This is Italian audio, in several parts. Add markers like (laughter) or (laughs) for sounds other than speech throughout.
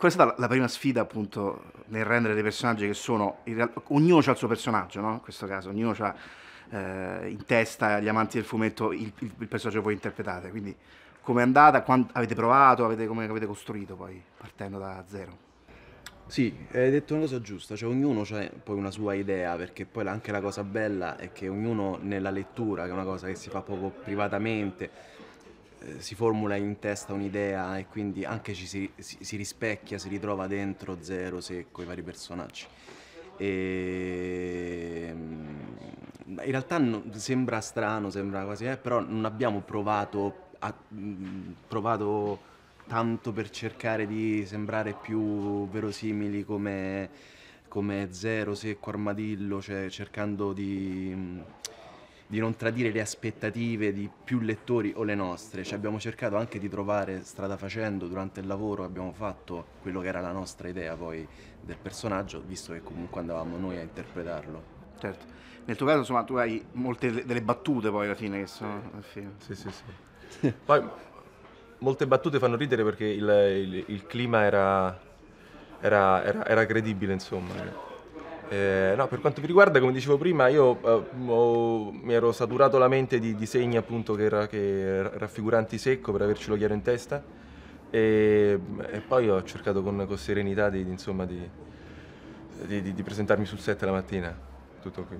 Questa è stata la prima sfida appunto nel rendere dei personaggi che sono, real... ognuno ha il suo personaggio, no? in questo caso, ognuno ha eh, in testa gli amanti del fumetto il, il, il personaggio che voi interpretate, quindi come è andata, quant... avete provato, avete, come avete costruito poi partendo da zero? Sì, hai detto una cosa giusta, cioè ognuno ha poi una sua idea, perché poi anche la cosa bella è che ognuno nella lettura, che è una cosa che si fa proprio privatamente, eh, si formula in testa un'idea e quindi anche ci si, si, si, rispecchia, si ritrova dentro Zero, Secco, i vari personaggi. E... Ehm, in realtà sembra strano, sembra quasi, eh, però non abbiamo provato, a, mm, provato tanto per cercare di sembrare più verosimili come, come Zero, Secco, Armadillo, cioè cercando di... Mh, mm, di non tradire le aspettative di più lettori o le nostre, cioè abbiamo cercato anche di trovare strada facendo durante il lavoro, abbiamo fatto quello che era la nostra idea poi del personaggio, visto che comunque andavamo noi a interpretarlo. Certo, nel tuo caso insomma tu hai molte delle battute poi alla fine che sono... Sì, sì, sì. poi molte battute fanno ridere perché il, il, il clima era, era, era, era credibile insomma. Eh, no, per quanto mi riguarda, come dicevo prima, io eh, ho, mi ero saturato la mente di disegni appunto che, ra, che raffiguranti secco per avercelo chiaro in testa e, e poi ho cercato con, con serenità di, insomma, di, di, di, presentarmi sul set la mattina, tutto qui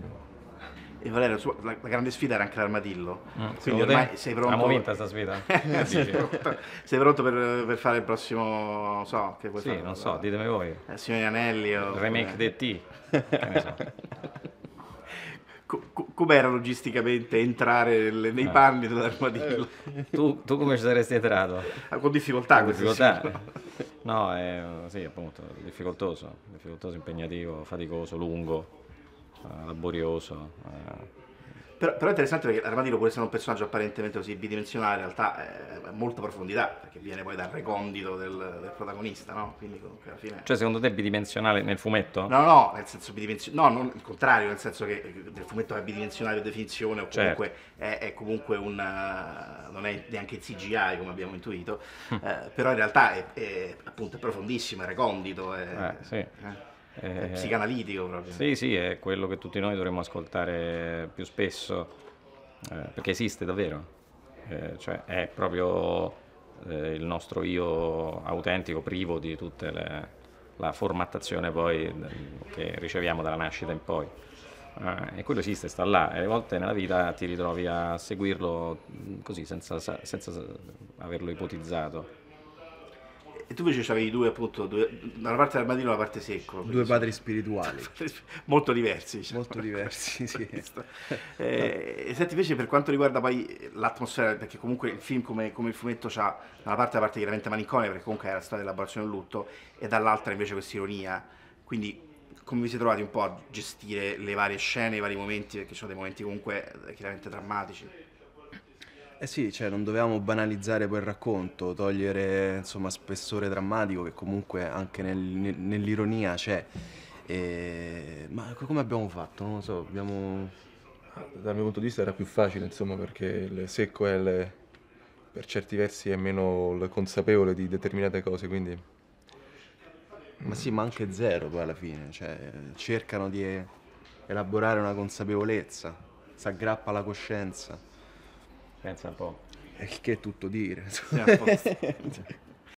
e Valerio, la, la, grande sfida era anche l'armadillo. Mm, Quindi ormai te? sei pronto. Abbiamo vinta questa sfida. (laughs) sei, pronto, sei pronto per, per, fare il prossimo. Non so, che vuoi sì, fare, non so, ditemi voi. Eh, Anelli o. Remake del T. (laughs) Com'era logisticamente entrare le, nei eh. panni dell'armadillo? Eh. Tu, tu, come ci saresti entrato? Ah, con difficoltà, con difficoltà. no, no è, sì, appunto, difficoltoso, difficoltoso, impegnativo, faticoso, lungo. Eh, laborioso. Eh. Però, però, è interessante perché Armadillo, pur essendo un personaggio apparentemente così bidimensionale, in realtà eh, è molta profondità, perché viene poi dal recondito del, del protagonista, no? Quindi comunque alla fine... Cioè secondo te è bidimensionale nel fumetto? No, no, nel senso bidimensionale, no, non il contrario, nel senso che nel fumetto è bidimensionale per definizione, o comunque certo. è, è, comunque un... non è neanche il CGI come abbiamo intuito, eh, però in realtà è, è, appunto è profondissimo, è recondito. È, eh, sì. Eh eh, psicanalitico proprio. Sì, sì, è quello che tutti noi dovremmo ascoltare più spesso, eh, perché esiste davvero. Eh, cioè è proprio eh, il nostro io autentico, privo di tutta la formattazione poi mm, che riceviamo dalla nascita in poi. Ah, e quello esiste, sta là, e a volte nella vita ti ritrovi a seguirlo mm, così senza, senza averlo ipotizzato. E tu invece avevi due, appunto, due, da una parte l'armadino e una parte secco. Due penso. padri spirituali. (laughs) Molto diversi. Diciamo. Molto diversi, (laughs) sì. eh, E senti, invece per quanto riguarda poi l'atmosfera, perché comunque il film come, come il fumetto ha da una parte la parte chiaramente malinconica, perché comunque era la storia dell'elaborazione del lutto, e dall'altra invece questa ironia. Quindi come vi siete trovati un po' a gestire le varie scene, i vari momenti, perché ci sono dei momenti comunque chiaramente drammatici? Eh sì, cioè non dovevamo banalizzare quel racconto, togliere insomma spessore drammatico che comunque anche nel, nel, nell'ironia c'è. E... Ma come abbiamo fatto? Non lo so, abbiamo... Dal mio punto di vista era più facile insomma perché il secco è il... per certi versi è meno consapevole di determinate cose quindi... Ma sì, ma anche zero poi alla fine, cioè cercano di elaborare una consapevolezza, si aggrappa alla coscienza. Pensa un po'. Eh, il che è tutto dire. (laughs) (laughs)